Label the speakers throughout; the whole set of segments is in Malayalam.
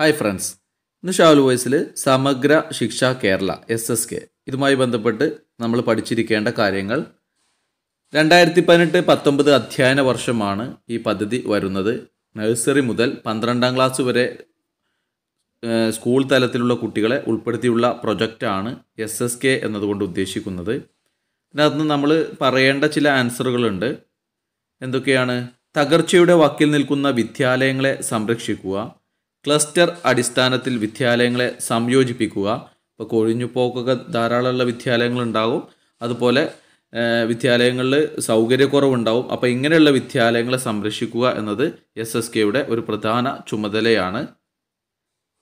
Speaker 1: ഹായ് ഫ്രണ്ട്സ് ഇന്ന് ഷാവൽ വോയിസിൽ സമഗ്ര ശിക്ഷ കേരള എസ് എസ് കെ ഇതുമായി ബന്ധപ്പെട്ട് നമ്മൾ പഠിച്ചിരിക്കേണ്ട കാര്യങ്ങൾ രണ്ടായിരത്തി പതിനെട്ട് പത്തൊമ്പത് അധ്യയന വർഷമാണ് ഈ പദ്ധതി വരുന്നത് നഴ്സറി മുതൽ പന്ത്രണ്ടാം ക്ലാസ് വരെ സ്കൂൾ തലത്തിലുള്ള കുട്ടികളെ ഉൾപ്പെടുത്തിയുള്ള പ്രൊജക്റ്റാണ് എസ് എസ് കെ എന്നതുകൊണ്ട് ഉദ്ദേശിക്കുന്നത് ഇതിനകത്ത് നമ്മൾ പറയേണ്ട ചില ആൻസറുകളുണ്ട് എന്തൊക്കെയാണ് തകർച്ചയുടെ വക്കിൽ നിൽക്കുന്ന വിദ്യാലയങ്ങളെ സംരക്ഷിക്കുക ക്ലസ്റ്റർ അടിസ്ഥാനത്തിൽ വിദ്യാലയങ്ങളെ സംയോജിപ്പിക്കുക ഇപ്പോൾ കൊഴിഞ്ഞുപോക്കൊക്കെ ധാരാളമുള്ള വിദ്യാലയങ്ങളുണ്ടാകും അതുപോലെ വിദ്യാലയങ്ങളിൽ സൗകര്യക്കുറവുണ്ടാവും അപ്പോൾ ഇങ്ങനെയുള്ള വിദ്യാലയങ്ങളെ സംരക്ഷിക്കുക എന്നത് എസ് എസ് കെയുടെ ഒരു പ്രധാന ചുമതലയാണ്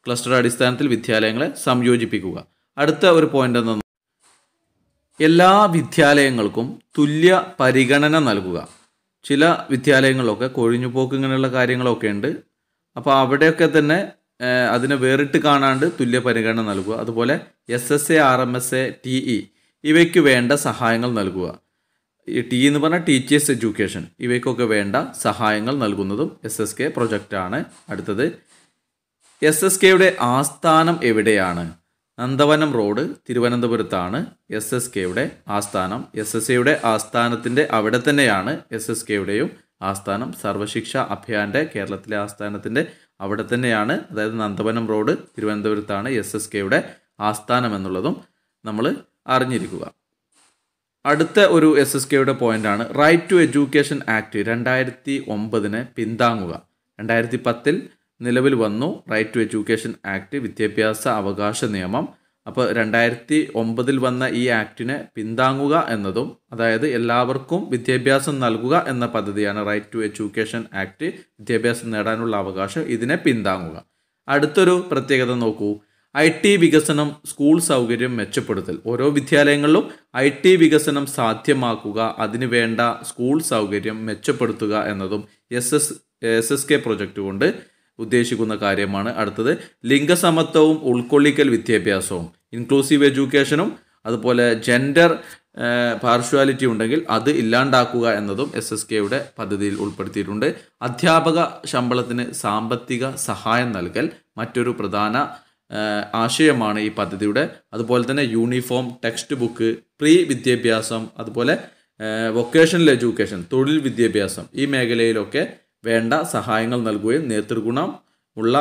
Speaker 1: ക്ലസ്റ്റർ അടിസ്ഥാനത്തിൽ വിദ്യാലയങ്ങളെ സംയോജിപ്പിക്കുക അടുത്ത ഒരു പോയിന്റ് എന്ന് എല്ലാ വിദ്യാലയങ്ങൾക്കും തുല്യ പരിഗണന നൽകുക ചില വിദ്യാലയങ്ങളൊക്കെ കൊഴിഞ്ഞുപോക്ക് ഇങ്ങനെയുള്ള കാര്യങ്ങളൊക്കെ ഉണ്ട് അപ്പോൾ അവിടെയൊക്കെ തന്നെ അതിനെ വേറിട്ട് കാണാണ്ട് തുല്യ പരിഗണന നൽകുക അതുപോലെ S S A R M S A T E ഇവയ്ക്ക് വേണ്ട സഹായങ്ങൾ നൽകുക ഈ ടി e എന്ന് പറഞ്ഞാൽ ടീച്ചേഴ്സ് എഡ്യൂക്കേഷൻ ഇവയ്ക്കൊക്കെ വേണ്ട സഹായങ്ങൾ നൽകുന്നതും എസ് എസ് കെ പ്രൊജക്റ്റാണ് അടുത്തത് എസ് എസ് കെയുടെ ആസ്ഥാനം എവിടെയാണ് നന്ദവനം റോഡ് തിരുവനന്തപുരത്താണ് എസ് എസ് കെയുടെ ആസ്ഥാനം എസ് എസ് എയുടെ ആസ്ഥാനത്തിൻ്റെ അവിടെ തന്നെയാണ് എസ് എസ് കെയുടെയും ആസ്ഥാനം സർവശിക്ഷ അഭയാൻ്റെ കേരളത്തിലെ ആസ്ഥാനത്തിൻ്റെ അവിടെ തന്നെയാണ് അതായത് നന്ദവനം റോഡ് തിരുവനന്തപുരത്താണ് എസ് എസ് കെയുടെ ആസ്ഥാനം എന്നുള്ളതും നമ്മൾ അറിഞ്ഞിരിക്കുക അടുത്ത ഒരു എസ് എസ് കെയുടെ പോയിൻ്റാണ് റൈറ്റ് ടു എഡ്യൂക്കേഷൻ ആക്ട് രണ്ടായിരത്തി ഒമ്പതിന് പിന്താങ്ങുക രണ്ടായിരത്തി പത്തിൽ നിലവിൽ വന്നു റൈറ്റ് ടു എഡ്യൂക്കേഷൻ ആക്ട് വിദ്യാഭ്യാസ അവകാശ നിയമം അപ്പോൾ രണ്ടായിരത്തി ഒമ്പതിൽ വന്ന ഈ ആക്ടിനെ പിന്താങ്ങുക എന്നതും അതായത് എല്ലാവർക്കും വിദ്യാഭ്യാസം നൽകുക എന്ന പദ്ധതിയാണ് റൈറ്റ് ടു എഡ്യൂക്കേഷൻ ആക്ട് വിദ്യാഭ്യാസം നേടാനുള്ള അവകാശം ഇതിനെ പിന്താങ്ങുക അടുത്തൊരു പ്രത്യേകത നോക്കൂ ഐ ടി വികസനം സ്കൂൾ സൗകര്യം മെച്ചപ്പെടുത്തൽ ഓരോ വിദ്യാലയങ്ങളിലും ഐ ടി വികസനം സാധ്യമാക്കുക അതിനു വേണ്ട സ്കൂൾ സൗകര്യം മെച്ചപ്പെടുത്തുക എന്നതും S S S S K project കൊണ്ട് ഉദ്ദേശിക്കുന്ന കാര്യമാണ് അടുത്തത് ലിംഗസമത്വവും ഉൾക്കൊള്ളിക്കൽ വിദ്യാഭ്യാസവും ഇൻക്ലൂസീവ് എഡ്യൂക്കേഷനും അതുപോലെ ജെൻഡർ പാർഷ്വാലിറ്റി ഉണ്ടെങ്കിൽ അത് ഇല്ലാണ്ടാക്കുക എന്നതും എസ് എസ് കെയുടെ പദ്ധതിയിൽ ഉൾപ്പെടുത്തിയിട്ടുണ്ട് അധ്യാപക ശമ്പളത്തിന് സാമ്പത്തിക സഹായം നൽകൽ മറ്റൊരു പ്രധാന ആശയമാണ് ഈ പദ്ധതിയുടെ അതുപോലെ തന്നെ യൂണിഫോം ടെക്സ്റ്റ് ബുക്ക് പ്രീ വിദ്യാഭ്യാസം അതുപോലെ വൊക്കേഷണൽ എഡ്യൂക്കേഷൻ തൊഴിൽ വിദ്യാഭ്യാസം ഈ മേഖലയിലൊക്കെ വേണ്ട സഹായങ്ങൾ നൽകുകയും നേതൃഗുണം ഉള്ള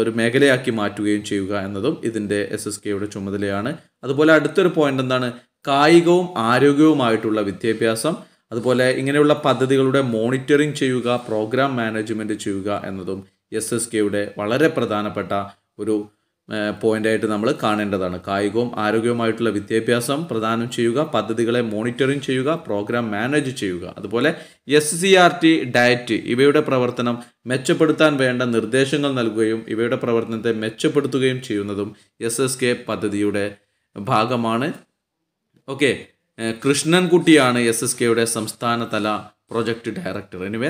Speaker 1: ഒരു മേഖലയാക്കി മാറ്റുകയും ചെയ്യുക എന്നതും ഇതിൻ്റെ എസ് എസ് കെയുടെ ചുമതലയാണ് അതുപോലെ അടുത്തൊരു പോയിന്റ് എന്താണ് കായികവും ആരോഗ്യവുമായിട്ടുള്ള വിദ്യാഭ്യാസം അതുപോലെ ഇങ്ങനെയുള്ള പദ്ധതികളുടെ മോണിറ്ററിംഗ് ചെയ്യുക പ്രോഗ്രാം മാനേജ്മെൻറ്റ് ചെയ്യുക എന്നതും എസ് എസ് കെയുടെ വളരെ പ്രധാനപ്പെട്ട ഒരു പോയിൻ്റായിട്ട് നമ്മൾ കാണേണ്ടതാണ് കായികവും ആരോഗ്യവുമായിട്ടുള്ള വിദ്യാഭ്യാസം പ്രദാനം ചെയ്യുക പദ്ധതികളെ മോണിറ്ററിംഗ് ചെയ്യുക പ്രോഗ്രാം മാനേജ് ചെയ്യുക അതുപോലെ S C R T DIET ഇവയുടെ പ്രവർത്തനം മെച്ചപ്പെടുത്താൻ വേണ്ട നിർദ്ദേശങ്ങൾ നൽകുകയും ഇവയുടെ പ്രവർത്തനത്തെ മെച്ചപ്പെടുത്തുകയും ചെയ്യുന്നതും എസ് എസ് കെ പദ്ധതിയുടെ ഭാഗമാണ് ഓക്കെ കൃഷ്ണൻകുട്ടിയാണ് എസ് എസ് കെയുടെ സംസ്ഥാനതല പ്രൊജക്ട് ഡയറക്ടർ എനിവേ